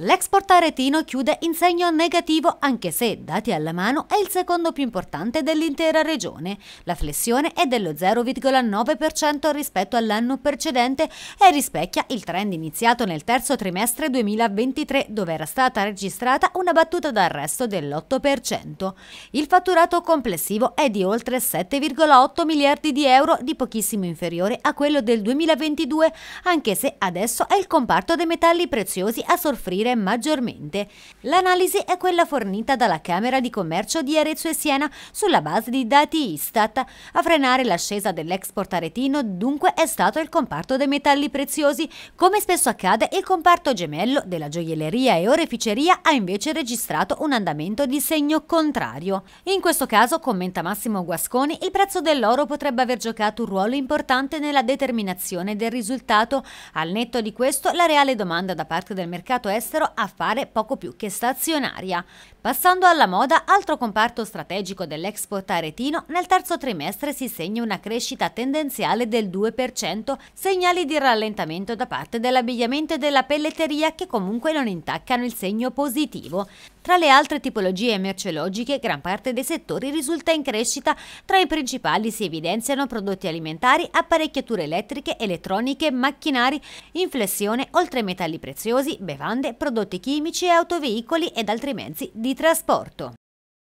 L'export aretino chiude in segno negativo anche se, dati alla mano, è il secondo più importante dell'intera regione. La flessione è dello 0,9% rispetto all'anno precedente e rispecchia il trend iniziato nel terzo trimestre 2023 dove era stata registrata una battuta d'arresto dell'8%. Il fatturato complessivo è di oltre 7,8 miliardi di euro di pochissimo inferiore a quello del 2022 anche se adesso è il comparto dei metalli preziosi a soffrire approfondire maggiormente. L'analisi è quella fornita dalla Camera di Commercio di Arezzo e Siena sulla base di dati Istat. A frenare l'ascesa dell'export aretino dunque è stato il comparto dei metalli preziosi. Come spesso accade, il comparto gemello della gioielleria e oreficeria ha invece registrato un andamento di segno contrario. In questo caso, commenta Massimo Guasconi, il prezzo dell'oro potrebbe aver giocato un ruolo importante nella determinazione del risultato. Al netto di questo, la reale domanda da parte del mercato estero riescano a fare poco più che stazionaria. Passando alla moda, altro comparto strategico dell'export aretino, nel terzo trimestre si segna una crescita tendenziale del 2%, segnali di rallentamento da parte dell'abbigliamento e della pelletteria che comunque non intaccano il segno positivo. Tra le altre tipologie merceologiche, gran parte dei settori risulta in crescita. Tra i principali si evidenziano prodotti alimentari, apparecchiature elettriche, elettroniche, macchinari, inflessione, oltre ai metalli preziosi, bevande, prodotti chimici autoveicoli ed altri mezzi di trasporto.